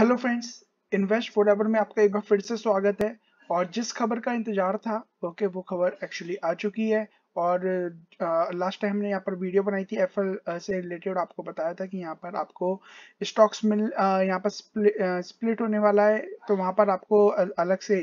hello friends invest forever में आपका एक बार फिर से स्वागत है और जिस खबर का इंतजार था ओके वो खबर एक्चुअली आ चुकी है और लास्ट टाइम हमने यहाँ पर वीडियो बनाई थी एफ से रिलेटेड आपको बताया था कि यहाँ पर आपको स्टॉक्स मिल यहाँ पर स्प्लिट होने वाला है तो वहाँ पर आपको अलग से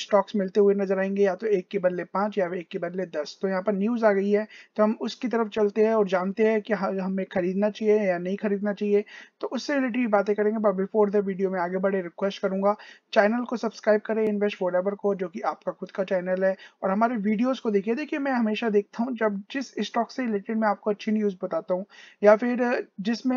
स्टॉक्स मिलते हुए नजर आएंगे या तो एक के बदले पांच या एक के बदले दस तो यहाँ पर न्यूज आ गई है तो हम उसकी तरफ चलते हैं और जानते हैं कि हमें खरीदना चाहिए या नहीं खरीदना चाहिए तो उससे रिलेटेड बातें करेंगे बट बिफोर द वीडियो में आगे बढ़े रिक्वेस्ट करूंगा चैनल को सब्सक्राइब करें इन्वेस्ट फॉर को जो कि आपका खुद का चैनल है और हमारे वीडियोज़ को देखिए देखिए मैं हमेशा देखता हूँ जब जिस स्टॉक से रिलेटेड मैं आपको अच्छी न्यूज बताता हूँ या फिर जिसमें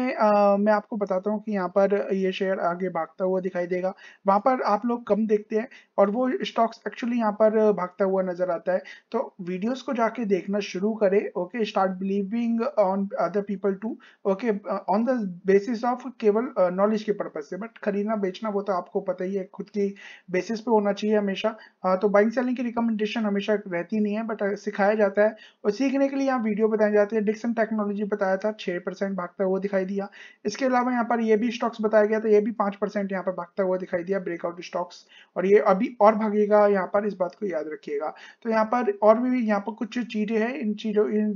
मैं आपको बताता हूँ कि यहाँ पर ये शेयर आगे भागता हुआ दिखाई देगा वहां पर आप लोग कम देखते हैं और वो स्टॉक्स एक्चुअली यहाँ पर uh, भागता हुआ नजर आता है तो वीडियोस को जाके देखना शुरू करे okay start believing on other people too okay on the basis of केवल नॉलेज uh, के पर्पज से बट खरीदना बेचना वो तो आपको पता ही है खुद की बेसिस पे होना चाहिए हमेशा आ, हाँ, तो बाइंग सेलिंग की रिकमेंडेशन हमेशा रहती नहीं है बट uh, सिखाया जाता है और सीखने के लिए यहाँ वीडियो बताए जाते हैं डिक्सन टेक्नोलॉजी बताया था छह भागता हुआ दिखाई दिया इसके अलावा यहाँ पर ये भी स्टॉक्स बताया गया था ये भी पांच परसेंट यहाँ पर भागता हुआ दिखाई दिया ब्रेकआउट स्टॉक्स और ये अभी और भागेगा यहाँ पर इस बात को याद रखिएगा तो यहाँ पर और भी यहाँ पर कुछ चीजें हैं इन चीजों in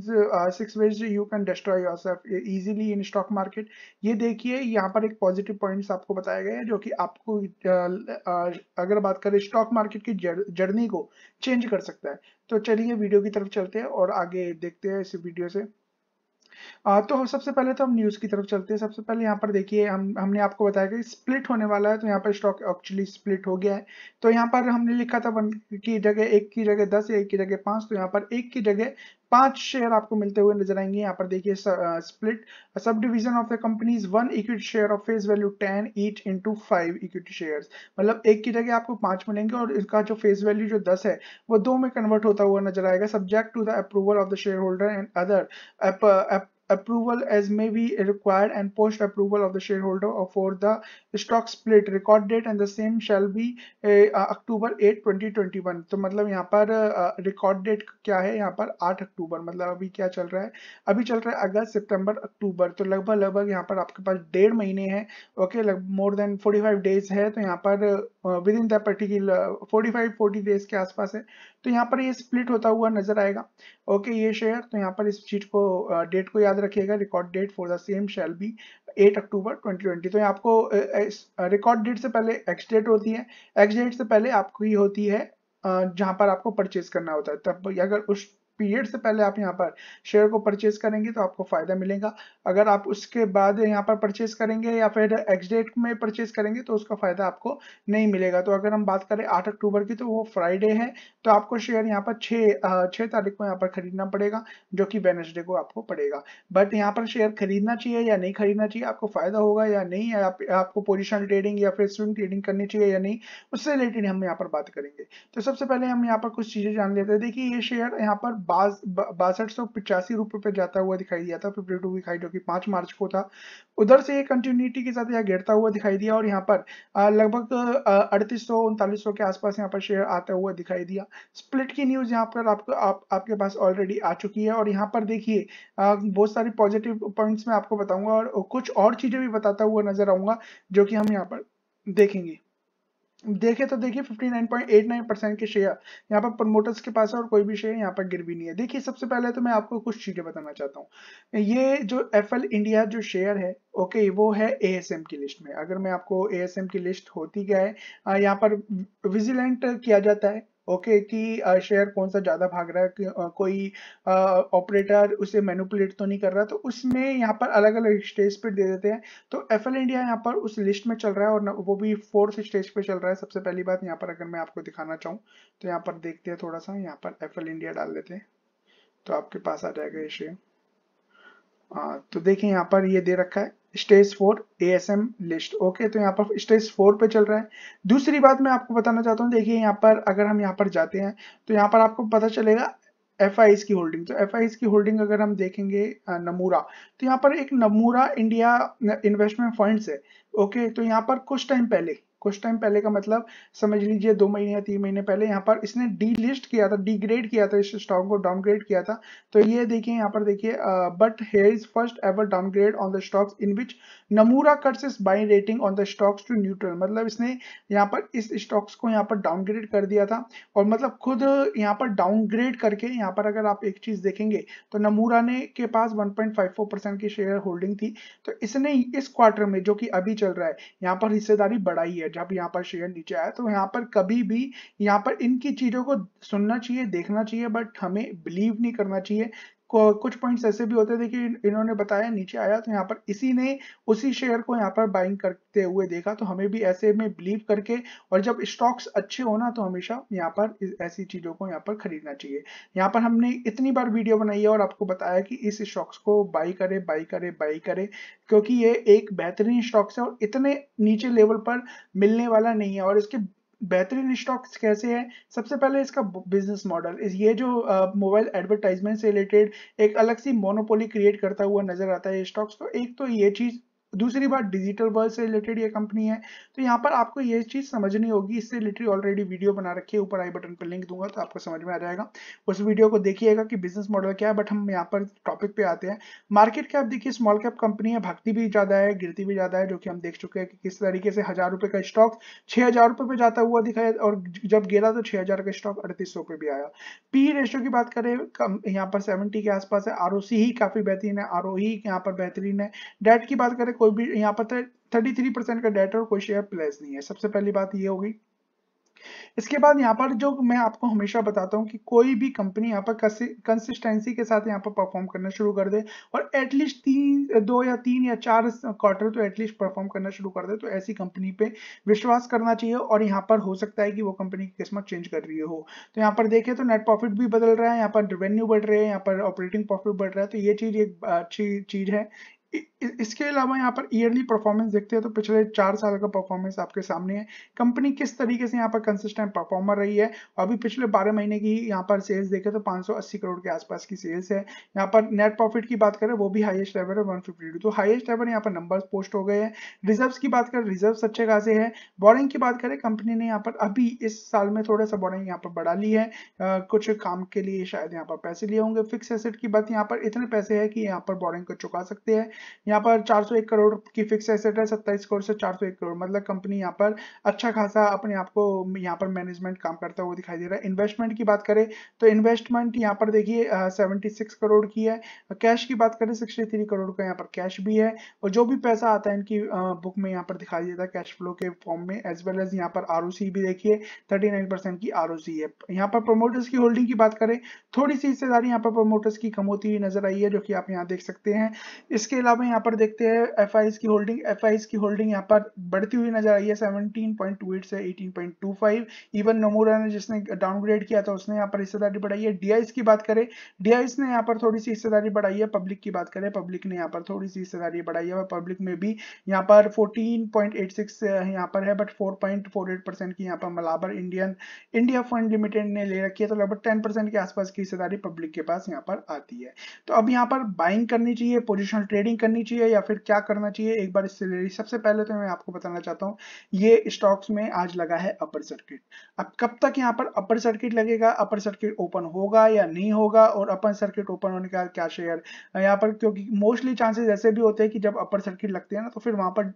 six ways you can destroy yourself easily in stock market ये देखिए यहाँ पर एक पॉजिटिव पॉइंट्स आपको बताया गया है जो कि आपको अगर बात करें स्टॉक मार्केट की जर्नी को चेंज कर सकता है तो चलिए वीडियो की तरफ चलते हैं और आगे देखते हैं इस वीडियो से आ, तो सबसे पहले तो हम न्यूज़ की तरफ चलते हैं सबसे पहले यहाँ पर देखिए हम हमने आपको बताया कि स्प्लिट होने वाला है तो यहाँ पर स्टॉक एक्चुअली स्प्लिट हो गया है तो यहाँ पर हमने लिखा था वन की जगह एक की जगह दस एक की जगह पाँच तो यहाँ पर एक की जगह पांच शेयर आपको मिलते हुए नजर आएंगे यहाँ पर देखिए split sub division of the companies one equity share of face value ten each into five equity share मतलब एक की जगह आपको पांच मिलेंगे और इसका जो फेस वैल्यू जो दस है वो दो में कन्वर्ट होता हुआ नजर आएगा subject to the approval of the share holder and other approval as may be required and post approval of the shareholder for the stock split record date and the same shall be October eh, uh, 8 2021 तो मतलब यहाँ पर record uh, date क्या है यहाँ पर 8 अक्टूबर मतलब अभी क्या चल रहा है अभी चल रहा है अगस्त सितंबर अक्टूबर तो लगभग लगभग यहाँ पर आपके पास डेढ़ महीने हैं ओके मोर देन 45 डेज है तो यहाँ पर within the particular 45 40 days के आसपास है तो यहाँ पर ये स्प्लिट होता हुआ नजर आएगा ओके okay, ये शेयर तो यहाँ पर इस चीज को डेट को याद रखिएगा record date for the same shall be 8 October 2020 तो आपको रिकॉर्ड डेट से पहले एक्स डेट होती है एक्स डेट से पहले आपकी होती है जहाँ पर आपको परचेज करना होता है तब अगर उस पीरियड से पहले आप यहाँ पर शेयर को परचेज करेंगे तो आपको फायदा मिलेगा अगर आप उसके बाद यहाँ पर परचेज करेंगे या फिर एक्स डेट में परचेज करेंगे तो उसका फायदा आपको नहीं मिलेगा तो अगर हम बात करें आठ अक्टूबर की तो वो फ्राइडे है तो आपको शेयर यहाँ पर छह तारीख को यहाँ पर खरीदना पड़ेगा जो कि वेनसडे को आपको पड़ेगा बट यहाँ पर शेयर खरीदना चाहिए या नहीं खरीदना चाहिए आपको फायदा होगा या नहीं आप, आपको पोजिशनल ट्रेडिंग या फिर स्विंग ट्रेडिंग करनी चाहिए या नहीं उससे रिलेटेड हम यहाँ पर बात करेंगे तो सबसे पहले हम यहाँ पर कुछ चीजें जान लेते हैं देखिए ये शेयर यहाँ पर बासठ सौ पिचासी रुपए पे जाता हुआ दिखाई दिया था फिफ्टी टू वीक हाई जो कि पांच मार्च को था उधर से ये कंटिन्यूटी के साथ यह गिरता हुआ दिखाई दिया और यहाँ पर लगभग अड़तीस सौ उनतालीस सौ के आसपास यहाँ पर शेयर आता हुआ दिखाई दिया स्प्लिट की न्यूज यहाँ पर आपको आप, आपके पास ऑलरेडी आ चुकी है और यहाँ पर देखिए बहुत सारे पॉजिटिव पॉइंट्स मैं आपको बताऊंगा और कुछ और चीजें भी बताता हुआ नजर आऊंगा जो कि हम यहाँ पर देखेंगे देखें तो देखिए 59.89 परसेंट के शेयर यहाँ पर प्रमोटर्स के पास है और कोई भी शेयर यहाँ पर गिर भी नहीं है देखिए सबसे पहले तो मैं आपको कुछ चीज़ें बताना चाहता हूँ ये जो एफ इंडिया जो शेयर है ओके वो है ए की लिस्ट में अगर मैं आपको ए की लिस्ट होती क्या है यहाँ पर विजिलेंट किया जाता है ओके okay, कि शेयर कौन सा ज़्यादा भाग रहा है कोई ऑपरेटर उसे मैनुपुलेट तो नहीं कर रहा तो उसमें यहाँ पर अलग अलग स्टेज पर दे देते हैं तो एफ एल इंडिया यहाँ पर उस लिस्ट में चल रहा है और वो भी फोर्थ स्टेज पे चल रहा है सबसे पहली बात यहाँ पर अगर मैं आपको दिखाना चाहूँ तो यहाँ पर देखते हैं थोड़ा सा यहाँ पर एफ एल इंडिया डाल देते हैं तो आपके पास आ जाएगा ये शेयर तो देखिए यहाँ पर ये दे रखा है stage four ASM list okay तो यहाँ पर स्टेज फोर पे चल रहा है दूसरी बात मैं आपको बताना चाहता हूँ देखिए यहाँ पर अगर हम यहाँ पर जाते हैं तो यहाँ पर आपको पता चलेगा एफ की होल्डिंग तो एफ की होल्डिंग अगर हम देखेंगे नमूरा तो यहाँ पर एक नमूरा इंडिया इन्वेस्टमेंट फंड्स है ओके तो यहाँ पर कुछ टाइम पहले कुछ टाइम पहले का मतलब समझ लीजिए दो महीने या तीन महीने पहले यहाँ पर इसने डीलिस्ट किया था डिग्रेड किया था इस स्टॉक को डाउनग्रेड किया था तो ये देखिए यहाँ पर देखिए but here is first ever downgrade on the stocks in which Nomura cuts is buy rating on the stocks to neutral मतलब इसने यहाँ पर इस स्टॉक्स को यहाँ पर डाउनग्रेड कर दिया था और मतलब खुद यहाँ पर डाउनग्रेड करके यहाँ पर अगर आप एक चीज देखेंगे तो नमूरा ने के पास वन की शेयर होल्डिंग थी तो इसने इस क्वार्टर में जो कि अभी चल रहा है यहाँ पर हिस्सेदारी बढ़ाई है जब यहाँ पर शेयर नीचे आया तो यहाँ पर कभी भी यहाँ पर इनकी चीजों को सुनना चाहिए देखना चाहिए बट हमें बिलीव नहीं करना चाहिए कुछ पॉइंट्स ऐसे भी होते थे कि इन्होंने बताया नीचे आया तो यहाँ पर इसी ने उसी शेयर को यहाँ पर बाइंग करते हुए देखा तो हमें भी ऐसे में बिलीव करके और जब स्टॉक्स अच्छे होना तो हमेशा यहाँ पर ऐसी चीजों को यहाँ पर खरीदना चाहिए यहाँ पर हमने इतनी बार वीडियो बनाई है और आपको बताया कि इस स्टॉक्स को बाई करे बाई करे बाई करे क्योंकि ये एक बेहतरीन स्टॉक्स है और इतने नीचे लेवल पर मिलने वाला नहीं है और इसके बेहतरीन स्टॉक्स कैसे हैं सबसे पहले इसका बिजनेस मॉडल इस ये जो मोबाइल एडवर्टाइजमेंट से रिलेटेड एक अलग सी मोनोपोली क्रिएट करता हुआ नजर आता है स्टॉक्स तो एक तो ये चीज़ दूसरी बात डिजिटल वर्ल्ड से रिलेटेड ये कंपनी है तो यहाँ पर आपको ये चीज़ समझनी होगी इससे रिलेटेड ऑलरेडी वीडियो बना रखी है ऊपर आई बटन पर लिंक दूंगा तो आपको समझ में आ जाएगा उस वीडियो को देखिएगा कि बिजनेस मॉडल क्या है बट हम यहाँ पर टॉपिक पे आते हैं मार्केट कैप देखिए स्मॉल कैप कंपनी है भक्ति भी ज़्यादा है गिरती भी ज़्यादा है जो कि हम देख चुके हैं कि किस तरीके से हज़ार रुपए का स्टॉक छह हज़ार रुपए पे जाता हुआ दिखाया और जब गिरा तो छह हज़ार का स्टॉक अड़तीस सौ पे भी आया पी रेशियो की बात करें यहाँ पर सेवेंटी के आसपास है आर ही काफ़ी बेहतरीन है आर e यहाँ पर बेहतरीन है डेट की बात करें कोई भी यहाँ पर थर्टी थ्री परसेंट का डेट और कोई शेयर प्लेस नहीं है सबसे पहली बात ये होगी इसके बाद यहाँ पर जो मैं आपको हमेशा बताता हूँ कि कोई भी कंपनी यहाँ पर कंसिस्टेंसी के साथ यहाँ पर परफॉर्म करना शुरू कर दे और एटलीस्ट तीन दो या तीन या चार क्वार्टर तो एटलीस्ट परफॉर्म करना शुरू कर दे तो ऐसी कंपनी पे विश्वास करना चाहिए और यहाँ पर हो सकता है कि वो कंपनी की किस्मत चेंज कर रही हो तो यहाँ पर देखे तो नेट प्रॉफिट भी बदल रहा है यहाँ पर रेवेन्यू बढ़ रहे हैं यहाँ पर ऑपरेटिंग प्रॉफिट बढ़ रहा है तो ये चीज़ एक अच्छी चीज़ है इसके अलावा यहाँ पर ईयरली परफॉर्मेंस देखते हैं तो पिछले चार साल का परफॉर्मेंस आपके सामने है कंपनी किस तरीके से यहाँ पर कंसिस्टेंट परफॉर्मर रही है अभी पिछले 12 महीने की यहाँ पर सेल्स देखे तो 580 करोड़ के आसपास की सेल्स है यहाँ पर नेट प्रॉफिट की बात करें वो भी हाइएस्ट लेवल है वन तो हाइएस्ट लेवल यहाँ पर नंबर पोस्ट हो गए हैं रिजर्व की बात करें रिजर्व अच्छे खासे है बोरिंग की बात करें कंपनी ने यहाँ पर अभी इस साल में थोड़ा सा बोरिंग यहाँ पर बढ़ा ली है कुछ काम के लिए शायद यहाँ पर पैसे लिए होंगे फिक्स एसेट की बात यहाँ पर इतने पैसे है कि यहाँ पर बोरिंग को चुका सकते हैं यहाँ पर 401 करोड़ की फिक्स एसेट है 27 करोड़ से 401 करोड़ मतलब कंपनी यहाँ पर अच्छा खासा अपने आप को यहाँ पर मैनेजमेंट काम करता हुआ दिखाई दे रहा है इन्वेस्टमेंट की बात करें तो इन्वेस्टमेंट यहाँ पर देखिए सेवेंटी करोड़ की है कैश की बात करें सिक्सटी करोड़ का यहाँ पर कैश भी है और जो भी पैसा आता है इनकी बुक में यहाँ पर दिखाई देता है कैश फ्लो के फॉर्म में एज वेल एज यहाँ पर आर भी देखिए थर्टी की आर है यहाँ पर प्रोमोटर्स की होल्डिंग की बात करें थोड़ी सी हिस्सेदारी यहाँ पर प्रोमोटर्स की कम होती हुई नजर आई है जो कि आप यहाँ देख सकते हैं इसके अलावा अब यहाँ पर देखते हैं एफ की होल्डिंग एफ की होल्डिंग यहाँ पर बढ़ती हुई नजर आई है 17.28 से 18.25 इवन नमूरा ने जिसने डाउनग्रेड किया था उसने यहाँ पर हिस्सेदारी बढ़ाई है डी की बात करें डी ने यहाँ पर थोड़ी सी हिस्सेदारी बढ़ाई है पब्लिक की बात करें पब्लिक ने यहाँ पर थोड़ी सी हिस्सेदारी बढ़ाई है पब्लिक में भी यहाँ पर 14.86 यहाँ पर है बट 4.48 परसेंट की यहाँ पर Malabar Indian India fund limited ने ले रखी है तो लगभग टेन परसेंट के आसपास की हिस्सेदारी पब्लिक के पास यहाँ पर आती है तो अब यहाँ पर बाइंग करनी चाहिए पोजिशनल ट्रेडिंग नहीं करनी चाहिए या फिर क्या करना चाहिए एक बार इससे रिलेटेड सबसे पहले तो मैं आपको बताना चाहता हूँ ये स्टॉक्स में आज लगा है अपर सर्किट अब कब तक यहाँ पर अपर सर्किट लगेगा अपर सर्किट ओपन होगा या नहीं होगा और अपर सर्किट ओपन होने का क्या शेयर यहाँ पर क्योंकि मोस्टली चांसेस ऐसे भी होते हैं कि जब अपर सर्किट लगते हैं ना तो फिर वहां पर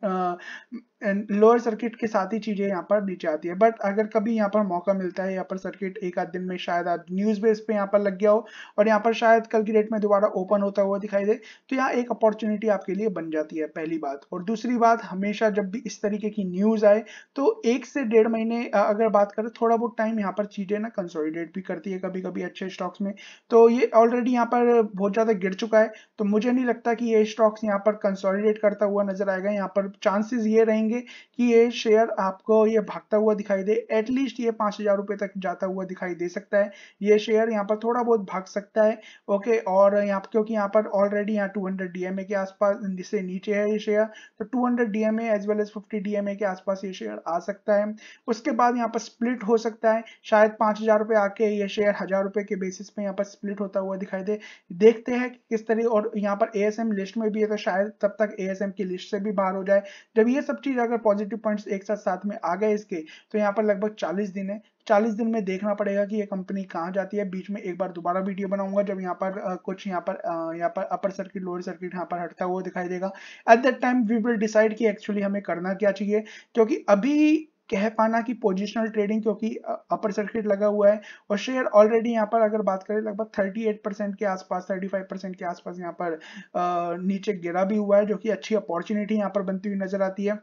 लोअर सर्किट के साथ ही चीजें यहाँ पर नीचे आती है बट अगर कभी यहाँ पर मौका मिलता है यहाँ पर सर्किट एक आध दिन में शायद आज न्यूज बेस पे यहाँ पर लग गया हो और यहाँ पर शायद कल की डेट में दोबारा ओपन होता हुआ दिखाई दे तो यहाँ एक अपॉर्चुनिटी आपके लिए बन जाती है पहली बात और दूसरी बात हमेशा जब भी इस तरीके की न्यूज आए तो एक से डेढ़ महीने अगर बात करें थोड़ा बहुत टाइम यहाँ पर चीजें ना कंसोलिडेट भी करती है कभी कभी अच्छे स्टॉक्स में तो ये ऑलरेडी यहाँ पर बहुत ज्यादा गिर चुका है तो मुझे नहीं लगता कि ये स्टॉक्स यहाँ पर कंसोलिडेट करता हुआ नजर आएगा यहाँ पर चांसेस ये रहेंगे करेंगे कि ये शेयर आपको ये भागता हुआ दिखाई दे एटलीस्ट ये पाँच हजार रुपये तक जाता हुआ दिखाई दे सकता है ये शेयर यहाँ पर थोड़ा बहुत भाग सकता है ओके और यहाँ क्योंकि यहाँ पर ऑलरेडी यहाँ टू हंड्रेड डीएमए के आसपास से नीचे है ये शेयर तो two hundred DMA as well as fifty DMA के आसपास ये शेयर आ सकता है उसके बाद यहाँ पर स्प्लिट हो सकता है शायद पाँच हजार रुपये आके ये शेयर हजार रुपये के बेसिस पे यहाँ पर स्प्लिट होता हुआ दिखाई दे देखते हैं कि किस तरह और यहाँ पर एएसएम लिस्ट में भी है तो शायद तब तक एएसएम की लिस्ट से भी बाहर हो जाए जब ये सब चीज अगर पॉजिटिव पॉइंट्स एक साथ साथ में आ गए इसके तो यहाँ पर लगभग 40 दिन है 40 दिन में देखना पड़ेगा कि ये कंपनी कहाँ जाती है बीच में एक बार दोबारा वीडियो बनाऊंगा जब यहाँ पर आ, कुछ यहाँ पर यहाँ पर अपर सर्किट लोअर सर्किट यहाँ पर हटता हुआ दिखाई देगा at that time we will decide कि एक्चुअली हमें करना क्या चाहिए क्योंकि अभी कह पाना कि पोजिशनल ट्रेडिंग क्योंकि अपर सर्किट लगा हुआ है और शेयर ऑलरेडी यहाँ पर अगर बात करें लगभग 38 परसेंट के आसपास 35 परसेंट के आसपास यहाँ पर आ, नीचे गिरा भी हुआ है जो कि अच्छी अपॉर्चुनिटी यहाँ पर बनती हुई नजर आती है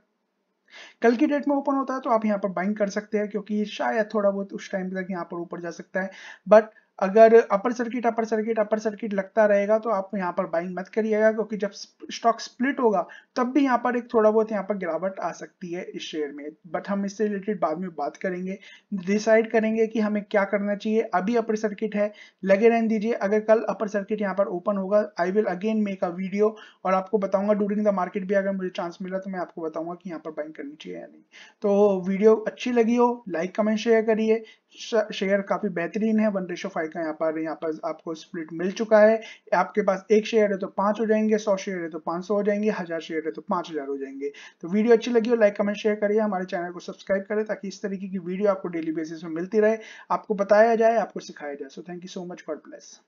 कल की डेट में ओपन होता है तो आप यहाँ पर बाइंग कर सकते हैं क्योंकि शायद थोड़ा बहुत उस टाइम तक यहाँ पर ऊपर जा सकता है बट अगर upper circuit upper circuit upper circuit लगता रहेगा तो आप यहाँ पर बाइंग मत करिएगा क्योंकि जब स्टॉक स्प्लिट होगा तब भी यहाँ पर एक थोड़ा बहुत यहाँ पर गिरावट आ सकती है इस शेयर में बट हम इससे रिलेटेड बाद में बात करेंगे डिसाइड करेंगे कि हमें क्या करना चाहिए अभी अपर सर्किट है लगे रहने दीजिए अगर कल अपर सर्किट यहाँ पर ओपन होगा I will again make a video और आपको बताऊंगा डूरिंग द मार्केट भी अगर मुझे चांस मिला तो मैं आपको बताऊंगा कि यहाँ पर बाइंग करनी चाहिए या नहीं तो वीडियो अच्छी लगी हो लाइक कमेंट शेयर करिए शेयर काफी बेहतरीन है वन रेशो फाइव का यहाँ पर यहाँ पर आपको स्प्लिट मिल चुका है आपके पास एक शेयर है तो पांच हो जाएंगे सौ शेयर है तो पांच सौ हो जाएंगे हजार शेयर है तो पांच हजार हो जाएंगे तो वीडियो अच्छी लगी हो लाइक कमेंट शेयर करिए हमारे चैनल को सब्सक्राइब करें ताकि इस तरीके की वीडियो आपको डेली बेसिस में मिलती रहे आपको बताया जाए आपको सिखाया जाए so thank you so much God bless